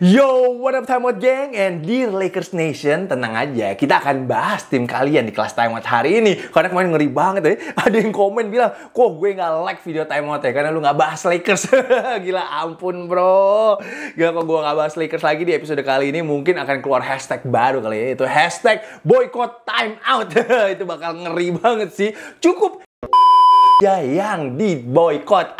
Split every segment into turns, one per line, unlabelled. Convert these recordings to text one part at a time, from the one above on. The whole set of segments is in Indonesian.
Yo, what up Time Out Gang and dear Lakers Nation, tenang aja, kita akan bahas tim kalian di kelas Time Out hari ini. Karena kemarin ngeri banget ya, ada yang komen bilang, kok gue nggak like video Time Out ya, karena lu nggak bahas Lakers. Gila, ampun bro. Gila kok gue nggak bahas Lakers lagi di episode kali ini, mungkin akan keluar hashtag baru kali ya, itu hashtag boycott Time Out. itu bakal ngeri banget sih. Cukup ya yang di boycott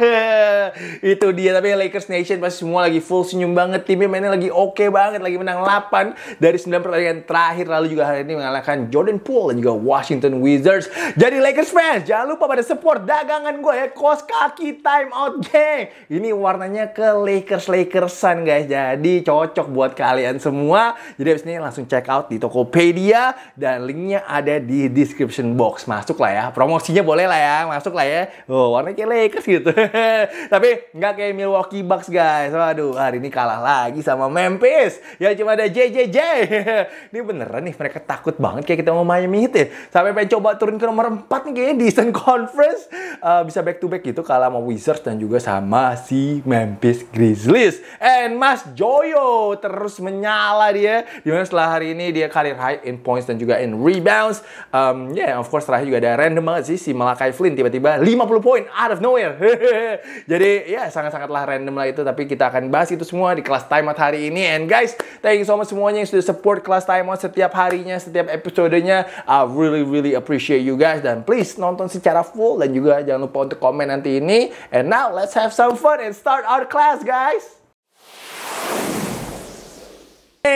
itu dia tapi Lakers Nation pasti semua lagi full senyum banget timnya mainnya lagi oke okay banget lagi menang 8 dari 9 pertandingan terakhir lalu juga hari ini mengalahkan Jordan Poole dan juga Washington Wizards jadi Lakers fans jangan lupa pada support dagangan gue ya kos kaki time out gang ini warnanya ke Lakers Lakersan guys jadi cocok buat kalian semua jadi abis ini langsung check out di Tokopedia dan linknya ada di description box masuk lah ya promosinya boleh lah ya masuk lah ya oh warnanya kayak Lakers gitu Tapi nggak kayak Milwaukee Bucks guys. Waduh, hari ini kalah lagi sama Memphis. Ya cuma ada JJJ. ini beneran nih mereka takut banget kayak kita mau Miami Heat ya. Sampai pengen coba turun ke nomor 4 nih kayaknya di Eastern Conference. Uh, bisa back to back gitu kalah sama Wizards dan juga sama si Memphis Grizzlies. And Mas Joyo terus menyala dia. Dimana setelah hari ini dia karir high in points dan juga in rebounds. Um, yeah, of course terakhir juga ada random banget sih si Malakai Flynn tiba-tiba 50 poin out of nowhere. Jadi ya sangat-sangatlah random lah itu. Tapi kita akan bahas itu semua di kelas timeout hari ini. And guys, thank you so much semuanya yang sudah support kelas timeout setiap harinya, setiap episodenya. I really really appreciate you guys. Dan please nonton secara full dan juga jangan lupa untuk komen nanti ini. And now let's have some fun and start our class guys.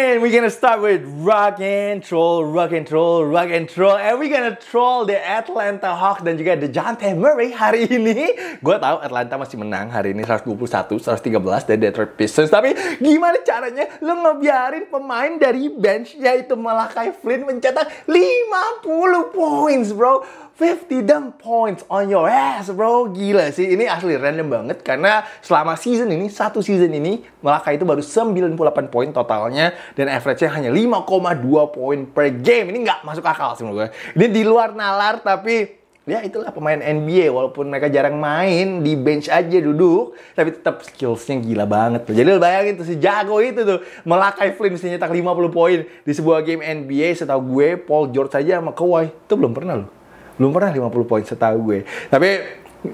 And we're gonna start with rock and troll, rock and troll, rock and troll. And we're gonna troll the Atlanta Hawks dan juga the John Murray hari ini. Gue tahu Atlanta masih menang hari ini 121-113 dari Detroit Pistons. Tapi gimana caranya lo ngebiarin pemain dari bench yaitu Malakai Flynn mencetak 50 points bro. 50 dunk points on your ass bro gila sih ini asli random banget karena selama season ini satu season ini Melaka itu baru 98 poin totalnya dan average-nya hanya 5,2 poin per game ini nggak masuk akal sih menurut gue ini di luar nalar tapi ya itulah pemain NBA walaupun mereka jarang main di bench aja duduk tapi tetap skillsnya gila banget tuh jadi bayangin tuh si jago itu tuh melakai Flynn bisa nyetak 50 poin di sebuah game NBA setahu gue Paul George aja sama Kawhi itu belum pernah loh belum pernah 50 poin setahu gue tapi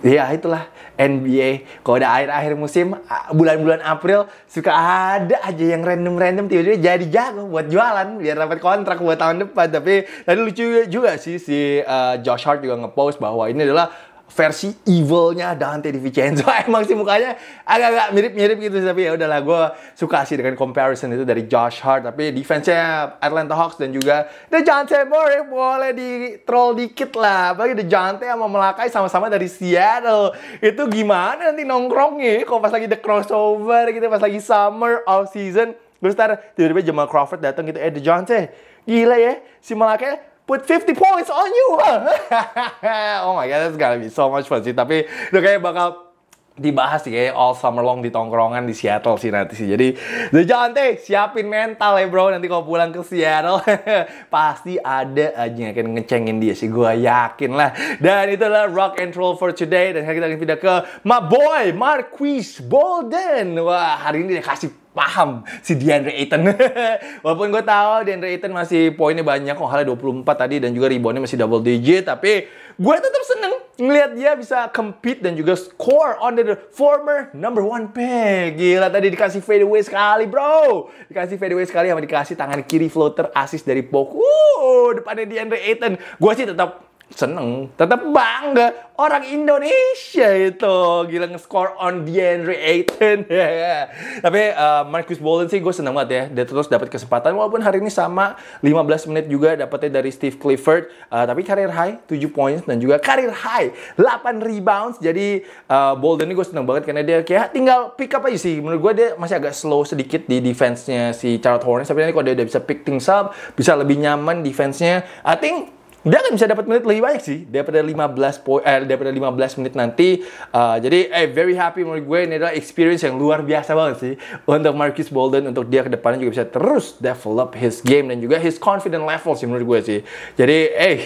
ya itulah NBA kalau udah akhir-akhir musim bulan-bulan April suka ada aja yang random-random tiba-tiba jadi jago buat jualan biar dapat kontrak buat tahun depan tapi tadi lucu juga sih si uh, Josh Hart juga ngepost bahwa ini adalah versi evilnya Dante Di Vincenzo. Emang sih mukanya agak-agak mirip-mirip gitu tapi ya udahlah gue suka sih dengan comparison itu dari Josh Hart tapi defense-nya Atlanta Hawks dan juga The DeJounte Murray boleh di troll dikit lah. Bagi The DeJounte sama Melakai sama-sama dari Seattle. Itu gimana nanti nongkrongnya kalau pas lagi the crossover gitu pas lagi summer off season Terus ntar tiba-tiba Jamal Crawford datang gitu, eh The DeJounte, gila ya, si Malakai put 50 points on you. oh my god, that's gonna be so much fun sih. Tapi itu kayak bakal dibahas sih kayak all summer long di tongkrongan di Seattle sih nanti sih. Jadi jangan teh siapin mental ya bro nanti kalau pulang ke Seattle pasti ada aja yang akan ngecengin dia sih gue yakin lah. Dan itulah rock and roll for today dan sekarang kita akan pindah ke my boy Marquis Bolden. Wah hari ini dia kasih paham si DeAndre Ayton. Walaupun gue tahu DeAndre Ayton masih poinnya banyak, kok halnya 24 tadi dan juga reboundnya masih double digit, tapi gue tetap seneng ngeliat dia bisa compete dan juga score on the former number one pick. Gila tadi dikasih fadeaway sekali bro. Dikasih fadeaway sekali sama dikasih tangan kiri floater asis dari Poku uh, depannya DeAndre Ayton. Gue sih tetap seneng, tetap bangga. Orang Indonesia itu gila nge-score on DeAndre Ayton. Ya, ya. Tapi uh, Marcus Bolden sih gue seneng banget ya. Dia terus dapat kesempatan walaupun hari ini sama 15 menit juga dapetnya dari Steve Clifford. Uh, tapi karir high 7 points dan juga karir high 8 rebounds. Jadi uh, Bolden ini gue seneng banget karena dia kayak tinggal pick up aja sih. Menurut gue dia masih agak slow sedikit di defense-nya si Charlotte Hornets. Tapi nanti kalau dia udah bisa pick things up, bisa lebih nyaman defense-nya. I think dia akan bisa dapat menit lebih banyak sih daripada 15 poin eh, daripada 15 menit nanti. Uh, jadi eh very happy menurut gue ini adalah experience yang luar biasa banget sih untuk Marcus Bolden untuk dia kedepannya juga bisa terus develop his game dan juga his confident level sih menurut gue sih. Jadi eh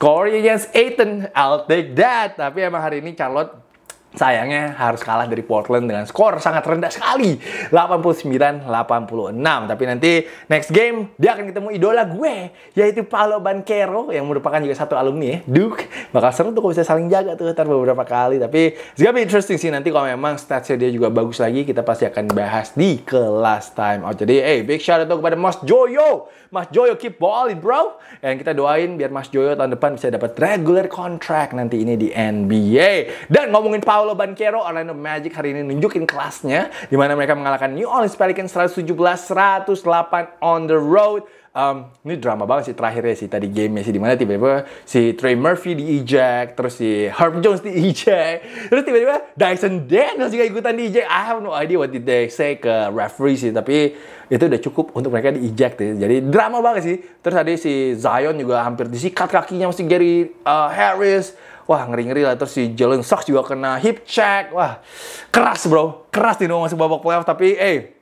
Corey against Aiton I'll take that. Tapi emang hari ini Charlotte Sayangnya harus kalah dari Portland dengan skor sangat rendah sekali. 89-86. Tapi nanti next game dia akan ketemu idola gue. Yaitu Paolo Banquero yang merupakan juga satu alumni ya. Duke. Bakal seru tuh kalau bisa saling jaga tuh ntar beberapa kali. Tapi it's gonna be interesting sih nanti kalau memang statsnya dia juga bagus lagi. Kita pasti akan bahas di kelas time out. Jadi hey big shout out kepada Mas Joyo. Mas Joyo keep balling bro. Dan kita doain biar Mas Joyo tahun depan bisa dapat regular contract nanti ini di NBA. Dan ngomongin Paolo Paolo Banquero, Orlando Magic hari ini nunjukin kelasnya di mana mereka mengalahkan New Orleans Pelicans 117-108 on the road. Um, ini drama banget sih terakhirnya sih tadi game sih dimana tiba-tiba si Trey Murphy di eject, terus si Herb Jones di eject, terus tiba-tiba Dyson Daniels juga ikutan di eject. I have no idea what did they say ke referee sih, tapi itu udah cukup untuk mereka di eject sih. Jadi drama banget sih. Terus tadi si Zion juga hampir disikat kakinya masih Gary uh, Harris wah ngeri-ngeri lah terus si Jalen Sox juga kena hip check wah keras bro keras di nomor masuk babak playoff tapi eh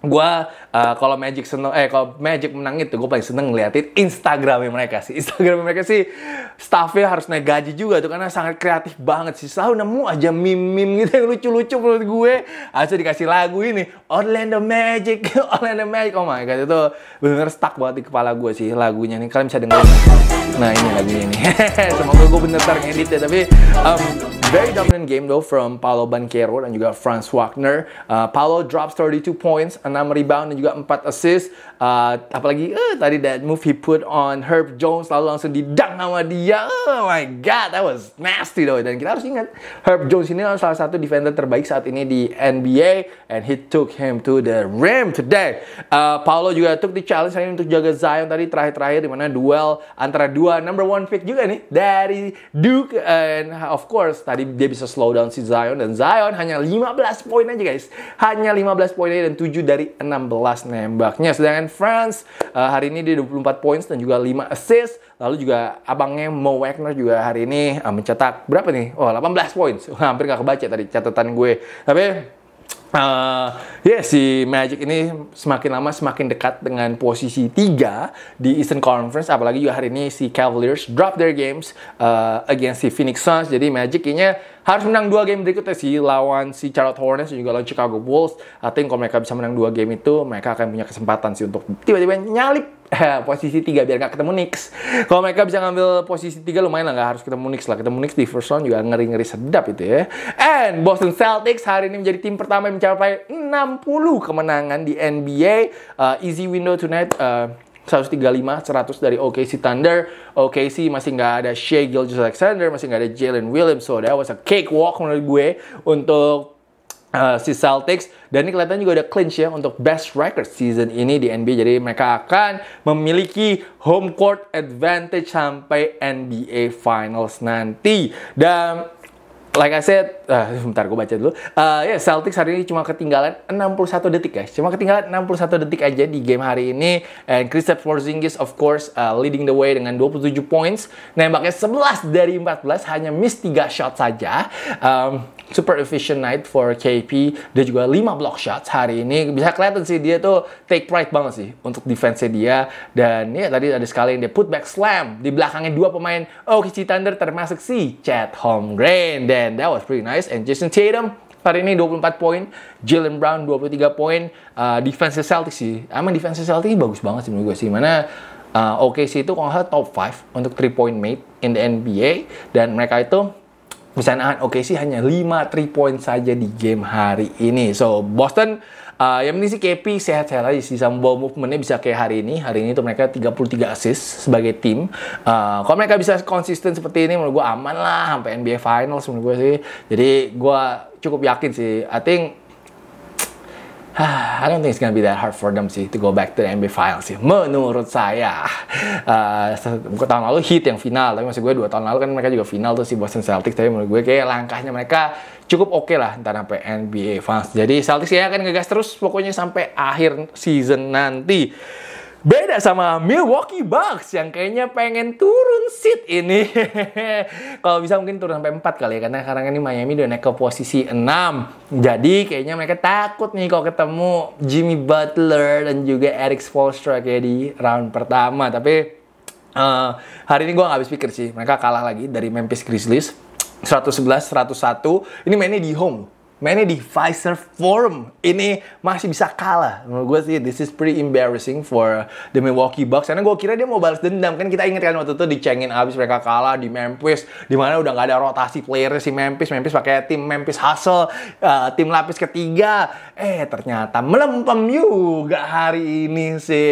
gue uh, kalau Magic seneng eh kalau Magic menang itu gue paling seneng ngeliatin Instagramnya mereka sih Instagram mereka sih staffnya harus naik gaji juga tuh karena sangat kreatif banget sih selalu nemu aja mimim gitu yang lucu-lucu menurut gue harusnya ah, dikasih lagu ini Orlando Magic Orlando Magic oh my god itu bener-bener stuck banget di kepala gue sih lagunya nih kalian bisa dengar nah ini lagunya nih semoga gue bener-bener ngedit ya tapi um, Very dominant game though from Paolo Banquero dan juga Franz Wagner. Uh, Paolo drops 32 points, 6 rebound dan juga 4 assist. Uh, apalagi uh, tadi that move he put on Herb Jones lalu langsung didang sama dia. Oh my god, that was nasty though. Dan kita harus ingat Herb Jones ini salah satu defender terbaik saat ini di NBA and he took him to the rim today. Uh, Paolo juga took the challenge ini untuk jaga Zion tadi terakhir-terakhir di mana duel antara dua number one pick juga nih dari Duke and of course tadi dia bisa slow down si Zion dan Zion hanya 15 poin aja guys. Hanya 15 poin aja dan 7 dari 16 nembaknya. Sedangkan France uh, hari ini dia 24 poin dan juga 5 assist. Lalu juga abangnya Mo Wagner juga hari ini uh, mencetak berapa nih? Oh, 18 poin. Hampir gak kebaca tadi catatan gue. Tapi Uh, ya yeah, si Magic ini semakin lama semakin dekat dengan posisi 3 di Eastern Conference apalagi juga hari ini si Cavaliers drop their games uh, against si Phoenix Suns jadi Magic kayaknya harus menang dua game berikutnya sih lawan si Charlotte Hornets dan juga lawan Chicago Bulls I think kalau mereka bisa menang dua game itu mereka akan punya kesempatan sih untuk tiba-tiba nyalip Eh, posisi 3 biar nggak ketemu Knicks. Kalau mereka bisa ngambil posisi 3 lumayan lah nggak harus ketemu Knicks lah. Ketemu Knicks di first round juga ngeri-ngeri sedap itu ya. And Boston Celtics hari ini menjadi tim pertama yang mencapai 60 kemenangan di NBA. Uh, eh, easy window tonight. Uh, 135, 100 dari OKC Thunder. OKC masih nggak ada Shea Gilgis alexander masih nggak ada Jalen Williams. So that was a cakewalk menurut gue untuk uh, si Celtics dan ini kelihatan juga ada clinch ya untuk best record season ini di NBA jadi mereka akan memiliki home court advantage sampai NBA Finals nanti dan like I said, uh, bentar gue baca dulu. Uh, ya yeah, Celtics hari ini cuma ketinggalan 61 detik guys. Ya. Cuma ketinggalan 61 detik aja di game hari ini. And Kristaps Porzingis of course uh, leading the way dengan 27 points. Nembaknya 11 dari 14 hanya miss 3 shot saja. Um, super efficient night for KP. Dia juga 5 block shots hari ini. Bisa kelihatan sih dia tuh take pride banget sih untuk defense dia. Dan ya tadi ada sekali yang dia put back slam di belakangnya dua pemain OKC Thunder termasuk si Chad Holmgren. Dan and that was pretty nice. And Jason Tatum hari ini 24 poin, Jalen Brown 23 poin, uh, defense Celtics sih, I mean defense Celtics bagus banget sih menurut gue sih, mana uh, OKC itu kalau nggak salah top 5 untuk 3 point made in the NBA, dan mereka itu Ah, oke sih hanya 5 3 point saja di game hari ini. So, Boston uh, yang ini sih KP sehat-sehat aja sih sama ball movementnya bisa kayak hari ini. Hari ini tuh mereka 33 assist sebagai tim. Uh, kalau mereka bisa konsisten seperti ini menurut gue aman lah sampai NBA Finals menurut gue sih. Jadi gue cukup yakin sih. I think I don't think it's gonna be that hard for them sih to go back to the NBA Finals sih. Menurut saya, uh, tahun lalu Heat yang final, tapi masih gue dua tahun lalu kan mereka juga final tuh si Boston Celtics. Tapi menurut gue kayak langkahnya mereka cukup oke okay lah ntar sampai NBA Finals. Jadi Celtics ya akan ngegas terus pokoknya sampai akhir season nanti. Beda sama Milwaukee Bucks yang kayaknya pengen turun seat ini. Kalau bisa mungkin turun sampai 4 kali ya karena sekarang ini Miami udah naik ke posisi 6. Jadi kayaknya mereka takut nih kalau ketemu Jimmy Butler dan juga Eric Spoelstra kayak di round pertama. Tapi uh, hari ini gue gak habis pikir sih. Mereka kalah lagi dari Memphis Grizzlies. 111-101. Ini mainnya di home mainnya di Pfizer Forum. Ini masih bisa kalah. Menurut gue sih, this is pretty embarrassing for the Milwaukee Bucks. Karena gue kira dia mau balas dendam. Kan kita inget kan waktu itu dicengin abis mereka kalah di Memphis. Dimana udah gak ada rotasi player si Memphis. Memphis pakai tim Memphis Hustle. Uh, tim lapis ketiga. Eh, ternyata melempem juga hari ini si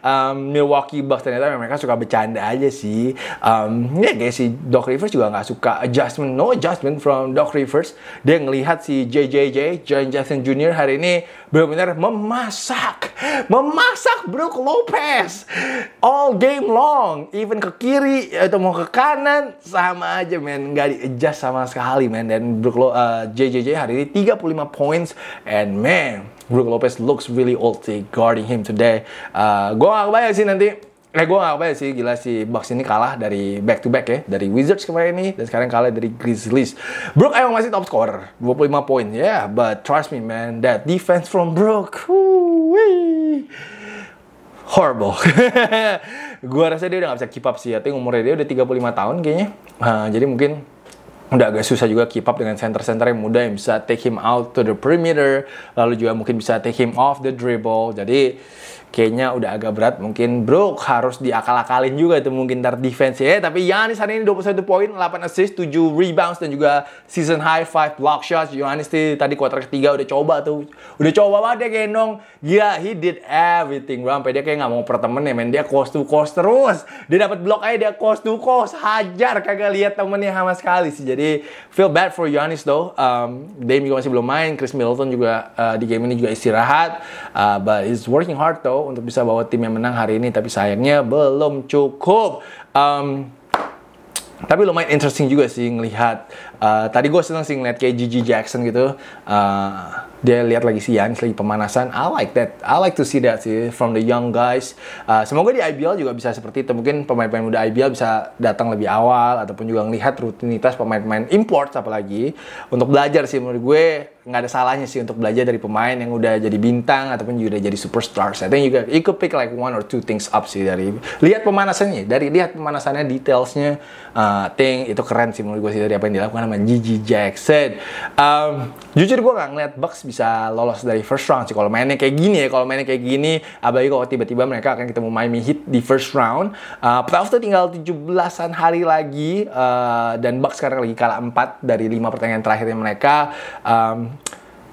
um, Milwaukee Bucks. Ternyata mereka suka bercanda aja sih. Um, ya guys, si Doc Rivers juga gak suka adjustment. No adjustment from Doc Rivers. Dia ngelihat lihat si JJJ, John Jackson Jr. hari ini benar-benar memasak. Memasak Brook Lopez. All game long. Even ke kiri atau mau ke kanan. Sama aja men. Nggak di-adjust sama sekali men. Dan Brook Lo uh, eh, JJJ hari ini 35 points. And man, Brook Lopez looks really old guarding him today. Uh, eh, gue gak kebayang sih nanti Eh gue gak apa apa ya sih, gila sih box ini kalah dari back to back ya Dari Wizards kemarin ini dan sekarang kalah dari Grizzlies Brook emang masih top scorer 25 poin, yeah But trust me man, that defense from Brook Horrible Gue rasa dia udah gak bisa keep up sih ya, think umurnya dia udah 35 tahun kayaknya nah, Jadi mungkin udah agak susah juga keep up dengan center-center yang muda yang bisa take him out to the perimeter lalu juga mungkin bisa take him off the dribble jadi kayaknya udah agak berat mungkin bro harus diakal-akalin juga itu mungkin ntar defense ya eh, tapi Yannis hari ini 21 poin 8 assist 7 rebounds dan juga season high 5 block shots Yannis tadi kuarter ketiga udah coba tuh udah coba banget dia gendong gila he did everything bro sampai dia kayak nggak mau pertemen ya men dia coast to coast terus dia dapat block aja dia coast to coast hajar kagak lihat temennya sama sekali sih jadi feel bad for Yannis though um, Dame juga masih belum main Chris Middleton juga uh, di game ini juga istirahat uh, but he's working hard though Joe untuk bisa bawa tim yang menang hari ini tapi sayangnya belum cukup. Um, tapi lumayan interesting juga sih melihat Eh, tadi gue seneng sih ngeliat kayak Gigi Jackson gitu. Uh, dia lihat lagi si Yanis lagi pemanasan. I like that. I like to see that sih from the young guys. Uh, semoga di IBL juga bisa seperti itu. Mungkin pemain-pemain muda IBL bisa datang lebih awal ataupun juga ngelihat rutinitas pemain-pemain import apalagi untuk belajar sih menurut gue nggak ada salahnya sih untuk belajar dari pemain yang udah jadi bintang ataupun juga udah jadi superstar. I think you, could, you could pick like one or two things up sih dari lihat pemanasannya, dari lihat pemanasannya detailsnya, uh, thing itu keren sih menurut gue sih dari apa yang dilakukan sama Gigi Jackson. Um, jujur gue nggak ngeliat Bucks bisa lolos dari first round sih. Kalau mainnya kayak gini ya, kalau mainnya kayak gini, apalagi kalau tiba-tiba mereka akan ketemu Miami Heat di first round. Uh, playoff tuh tinggal 17-an hari lagi uh, dan Bucks sekarang lagi kalah empat dari lima pertandingan terakhirnya mereka. Um,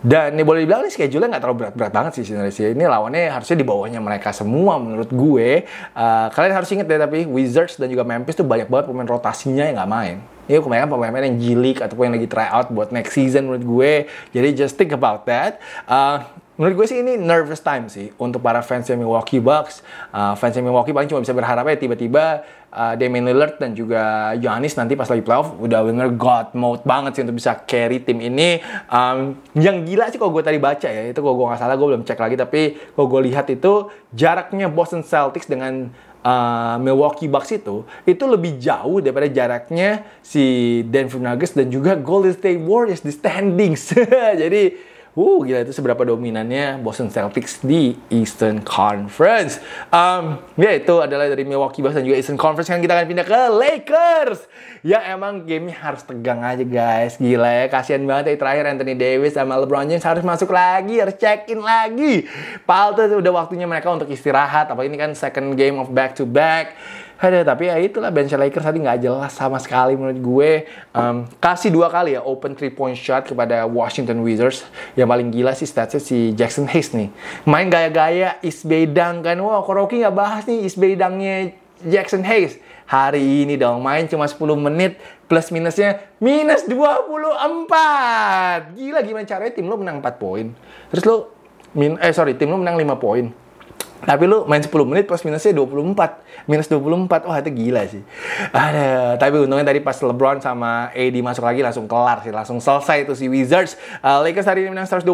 dan ini ya boleh dibilang ini schedule-nya nggak terlalu berat-berat banget sih sebenarnya. Ini lawannya harusnya di bawahnya mereka semua menurut gue. Uh, kalian harus inget deh, ya, tapi Wizards dan juga Memphis tuh banyak banget pemain rotasinya yang nggak main. Ini iya, kebanyakan pemain-pemain yang jilik ataupun yang lagi try out buat next season menurut gue. Jadi just think about that. Uh, menurut gue sih ini nervous time sih untuk para fans yang Milwaukee Bucks. Uh, fans yang Milwaukee paling cuma bisa berharap ya tiba-tiba uh, Damian Lillard dan juga Giannis nanti pas lagi playoff udah winger god mode banget sih untuk bisa carry tim ini. Um, yang gila sih kalau gue tadi baca ya itu kalau gue nggak salah gue belum cek lagi tapi kalau gue lihat itu jaraknya Boston Celtics dengan Uh, Milwaukee Bucks itu itu lebih jauh daripada jaraknya si Denver Nuggets dan juga Golden State Warriors di standings. Jadi Wuh, gila itu seberapa dominannya Boston Celtics di Eastern Conference. Um, ya itu adalah dari Milwaukee Bucks dan juga Eastern Conference yang kita akan pindah ke Lakers. Ya emang game harus tegang aja guys. Gila ya, kasihan banget ya terakhir Anthony Davis sama LeBron James harus masuk lagi, harus check in lagi. tuh udah waktunya mereka untuk istirahat. Apa ini kan second game of back to back ada tapi ya itulah bench Lakers tadi nggak jelas sama sekali menurut gue. Um, kasih dua kali ya open three point shot kepada Washington Wizards. Yang paling gila sih statsnya si Jackson Hayes nih. Main gaya-gaya is bedang kan. Wah, kok Rocky nggak bahas nih is bedangnya Jackson Hayes. Hari ini dong main cuma 10 menit plus minusnya minus 24. Gila gimana caranya tim lo menang 4 poin. Terus lo min eh sorry tim lo menang 5 poin tapi lu main 10 menit plus minusnya 24. Minus 24. Wah, itu gila sih. Ada, tapi untungnya tadi pas LeBron sama AD masuk lagi langsung kelar sih. Langsung selesai itu si Wizards. Uh, Lakers hari ini menang 125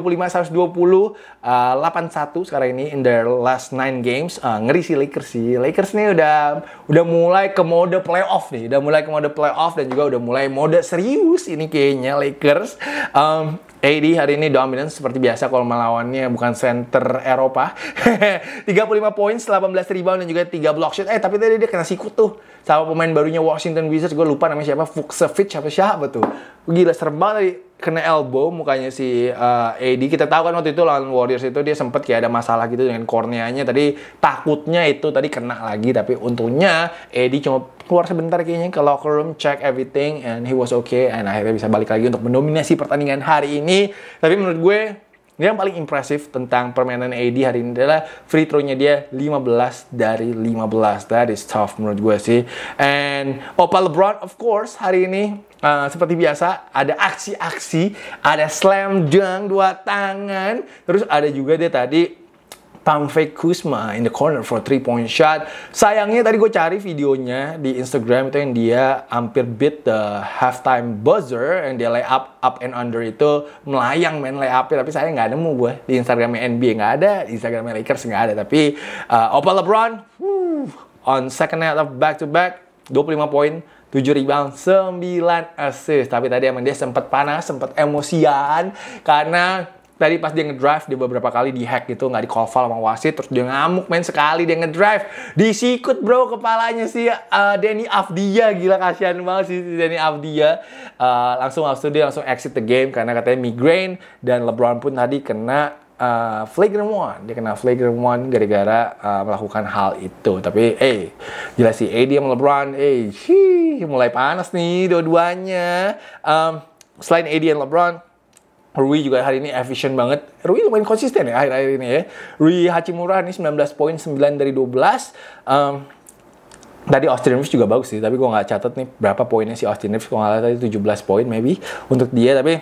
120 uh, 81 sekarang ini in their last 9 games. Uh, ngeri sih Lakers sih. Lakers nih udah udah mulai ke mode playoff nih. Udah mulai ke mode playoff dan juga udah mulai mode serius ini kayaknya Lakers. Um, AD hari ini dominan seperti biasa kalau melawannya bukan center Eropa. 35 poin, 18 rebound dan juga 3 block shot. Eh tapi tadi dia kena sikut tuh sama pemain barunya Washington Wizards. Gue lupa namanya siapa, Vukcevic apa siapa tuh. Gila serba tadi kena elbow mukanya si uh, eh, AD. Kita tahu kan waktu itu lawan Warriors itu dia sempat kayak ada masalah gitu dengan korneanya. Tadi takutnya itu tadi kena lagi tapi untungnya AD cuma keluar sebentar kayaknya ke locker room check everything and he was okay and akhirnya bisa balik lagi untuk mendominasi pertandingan hari ini. Tapi menurut gue yang paling impresif tentang permainan AD hari ini adalah free throw-nya dia 15 dari 15. That is tough menurut gue sih. And Opa LeBron of course hari ini uh, seperti biasa ada aksi-aksi, ada slam dunk dua tangan, terus ada juga dia tadi Tampak kusma in the corner for three point shot. Sayangnya tadi gue cari videonya di Instagram itu yang dia hampir beat the halftime buzzer yang dia lay up up and under itu melayang main lay up tapi saya nggak nemu gue di Instagramnya NBA nggak ada, di Instagramnya Lakers nggak ada tapi uh, Opa LeBron woo, on second half of back to back 25 poin 7 rebound, 9 assist. Tapi tadi emang dia sempat panas, sempat emosian karena Tadi pas dia ngedrive, dia beberapa kali di hack gitu, nggak di koval sama wasit, terus dia ngamuk main sekali dia ngedrive, disikut bro kepalanya si uh, Denny Afdia, gila kasihan banget si Denny Afdia. Uh, eh, langsung habis dia langsung exit the game karena katanya migraine dan LeBron pun tadi kena uh, flagrant one. Dia kena flagrant one gara-gara uh, melakukan hal itu. Tapi, eh, jelas si AD sama LeBron, eh, hey, mulai panas nih dua-duanya. Um, selain AD dan LeBron, Rui juga hari ini efisien banget. Rui lumayan konsisten ya akhir-akhir ini ya. Rui Hachimura ini 19 poin, 9 dari 12. Um, Tadi Austin Reeves juga bagus sih, tapi gue nggak catat nih berapa poinnya si Austin Reeves. Gue nggak tadi 17 poin maybe untuk dia, tapi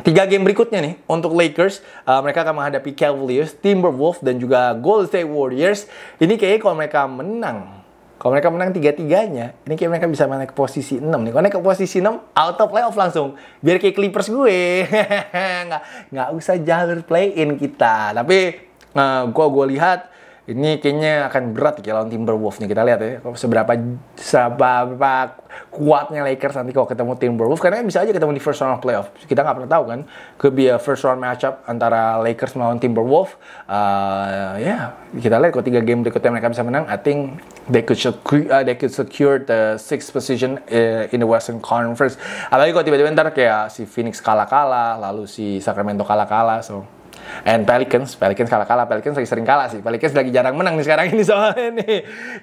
Tiga game berikutnya nih untuk Lakers, uh, mereka akan menghadapi Cavaliers, Timberwolves, dan juga Golden State Warriors. Ini kayaknya kalau mereka menang kalau mereka menang tiga-tiganya, ini kayak mereka bisa naik ke posisi 6 nih. Kalau naik ke posisi 6, auto playoff langsung. Biar kayak Clippers gue. nggak, nggak usah jalur play-in kita. Tapi uh, eh, gue, gua lihat ini kayaknya akan berat ya lawan Timberwolves nih kita lihat ya seberapa seberapa kuatnya Lakers nanti kalau ketemu Timberwolves karena bisa aja ketemu di first round playoff kita nggak pernah tahu kan could first round matchup antara Lakers melawan Timberwolves uh, ya yeah, kita lihat kalau tiga game berikutnya mereka bisa menang I think they could secure, uh, they could secure the sixth position uh, in the Western Conference apalagi kalau tiba-tiba ntar kayak si Phoenix kalah-kalah lalu si Sacramento kalah-kalah so and Pelicans Pelicans kalah kalah Pelicans lagi sering kalah sih Pelicans lagi jarang menang nih sekarang ini soalnya nih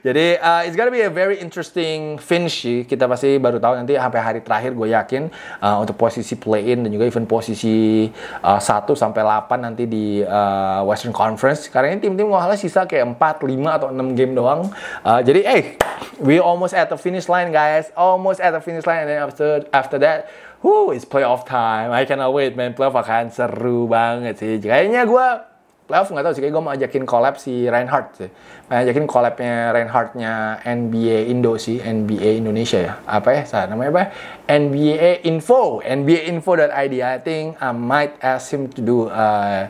jadi uh, it's gonna be a very interesting finish sih kita pasti baru tahu nanti sampai hari terakhir gue yakin uh, untuk posisi play in dan juga even posisi uh, 1 sampai 8 nanti di uh, Western Conference sekarang ini tim-tim ngalah sisa kayak 4 5 atau 6 game doang uh, jadi eh hey, we almost at the finish line guys almost at the finish line and then after after that Huh, it's playoff time. I cannot wait, man. Playoff akan seru banget sih. Kayaknya gue playoff nggak tahu sih. Kayak gue mau ajakin collab si Reinhardt sih. Mau ajakin collabnya Reinhardtnya NBA Indo sih. NBA Indonesia ya. Apa ya? Saya namanya apa? NBA ya? Info. NBA Info id. I think I might ask him to do uh,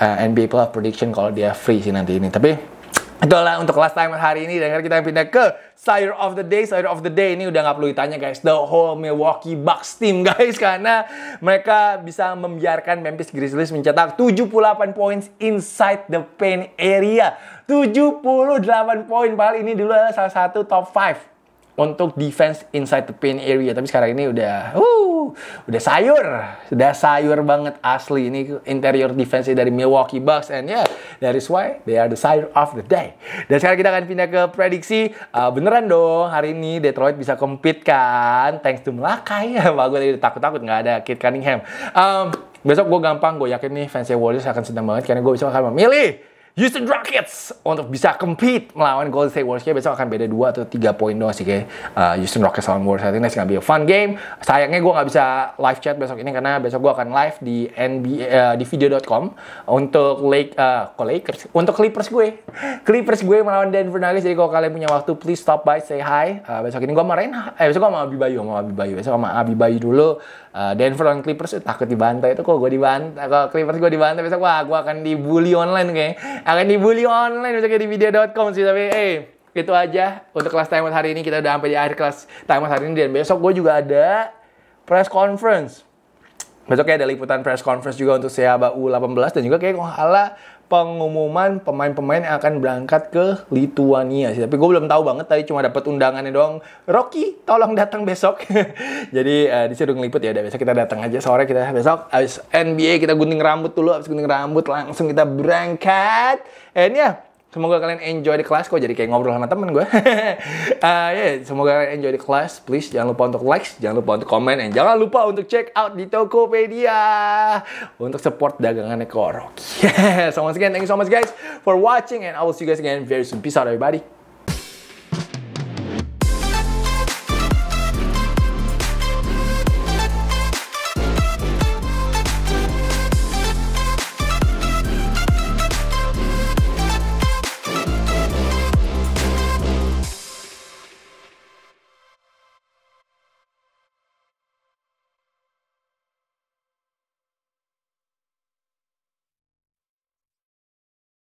uh, NBA playoff prediction kalau dia free sih nanti ini. Tapi Itulah untuk last time hari ini dan kita pindah ke Sire of the Day. Sire of the Day ini udah nggak perlu ditanya guys. The whole Milwaukee Bucks team guys. Karena mereka bisa membiarkan Memphis Grizzlies mencetak 78 points inside the paint area. 78 poin. Padahal ini dulu adalah salah satu top 5 untuk defense inside the paint area. Tapi sekarang ini udah, uh, udah sayur, udah sayur banget asli. Ini interior defense dari Milwaukee Bucks and yeah, that is why they are the sayur of the day. Dan sekarang kita akan pindah ke prediksi. Uh, beneran dong, hari ini Detroit bisa compete kan? Thanks to Melakai. bagus gue tadi takut-takut nggak ada Kit Cunningham. Um, besok gue gampang, gue yakin nih fansnya Warriors akan senang banget karena gue bisa akan memilih Houston Rockets untuk bisa compete melawan Golden State Warriors. Kayaknya besok akan beda 2 atau 3 poin doang sih kayak uh, Houston Rockets lawan Warriors. I think that's gonna be a fun game. Sayangnya gue nggak bisa live chat besok ini karena besok gue akan live di NBA uh, di video.com untuk Lake uh, kok Lakers untuk Clippers gue. Clippers gue melawan Denver Nuggets. Jadi kalau kalian punya waktu please stop by say hi. Uh, besok ini gue sama Ren, eh besok gue sama Abi Bayu, sama Abi Bayu. Besok sama Abi Bayu dulu Eh, Denver lawan Clippers itu eh, takut dibantai itu kok gue dibantai kalau Clippers gue dibantai besok wah gue akan dibully online kayak akan dibully online misalnya di video.com sih tapi eh itu aja untuk kelas timeout hari ini kita udah sampai di akhir kelas timeout hari ini dan besok gue juga ada press conference besok kayak ada liputan press conference juga untuk Seaba U18 dan juga kayak kalau pengumuman pemain-pemain yang akan berangkat ke Lithuania sih. Tapi gue belum tahu banget tadi cuma dapat undangannya doang. Rocky, tolong datang besok. Jadi uh, eh, disuruh ngeliput ya udah biasa kita datang aja sore kita besok abis NBA kita gunting rambut dulu, abis gunting rambut langsung kita berangkat. Eh, And ya, Semoga kalian enjoy di kelas. Kok jadi kayak ngobrol sama temen gue. uh, yeah, iya, semoga kalian enjoy di kelas. Please jangan lupa untuk like, jangan lupa untuk komen, dan jangan lupa untuk check out di Tokopedia untuk support dagangannya Koroki. so once again, thank you so much guys for watching, and I will see you guys again very soon. Peace out everybody.